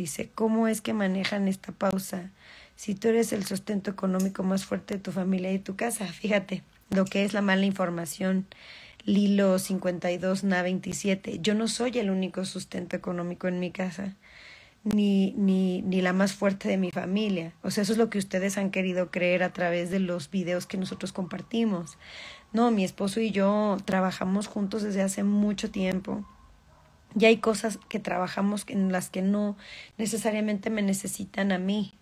Dice, ¿cómo es que manejan esta pausa? Si tú eres el sustento económico más fuerte de tu familia y tu casa, fíjate lo que es la mala información. Lilo 52, na 27. Yo no soy el único sustento económico en mi casa, ni, ni, ni la más fuerte de mi familia. O sea, eso es lo que ustedes han querido creer a través de los videos que nosotros compartimos. No, mi esposo y yo trabajamos juntos desde hace mucho tiempo y hay cosas que trabajamos en las que no necesariamente me necesitan a mí.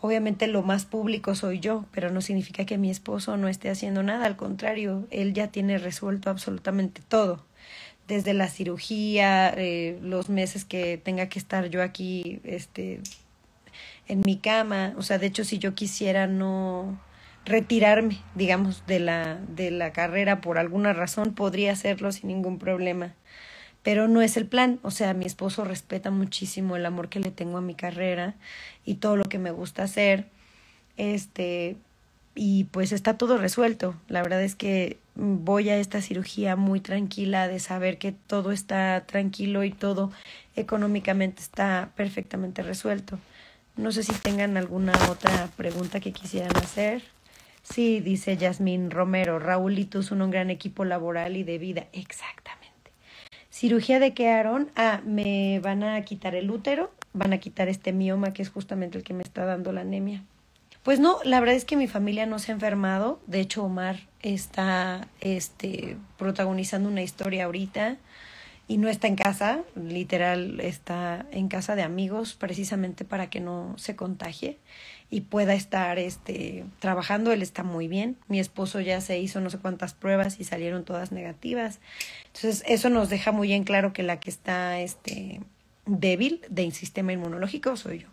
Obviamente lo más público soy yo, pero no significa que mi esposo no esté haciendo nada, al contrario, él ya tiene resuelto absolutamente todo, desde la cirugía, eh, los meses que tenga que estar yo aquí este, en mi cama, o sea, de hecho si yo quisiera no retirarme, digamos, de la, de la carrera por alguna razón, podría hacerlo sin ningún problema pero no es el plan. O sea, mi esposo respeta muchísimo el amor que le tengo a mi carrera y todo lo que me gusta hacer. Este, y pues está todo resuelto. La verdad es que voy a esta cirugía muy tranquila de saber que todo está tranquilo y todo económicamente está perfectamente resuelto. No sé si tengan alguna otra pregunta que quisieran hacer. Sí, dice Yasmín Romero, Raúl y tú son un gran equipo laboral y de vida. Exacto. ¿Cirugía de qué, Aaron? Ah, me van a quitar el útero, van a quitar este mioma que es justamente el que me está dando la anemia. Pues no, la verdad es que mi familia no se ha enfermado. De hecho, Omar está este, protagonizando una historia ahorita y no está en casa, literal está en casa de amigos precisamente para que no se contagie y pueda estar este trabajando, él está muy bien. Mi esposo ya se hizo no sé cuántas pruebas y salieron todas negativas. Entonces, eso nos deja muy en claro que la que está este, débil del sistema inmunológico soy yo.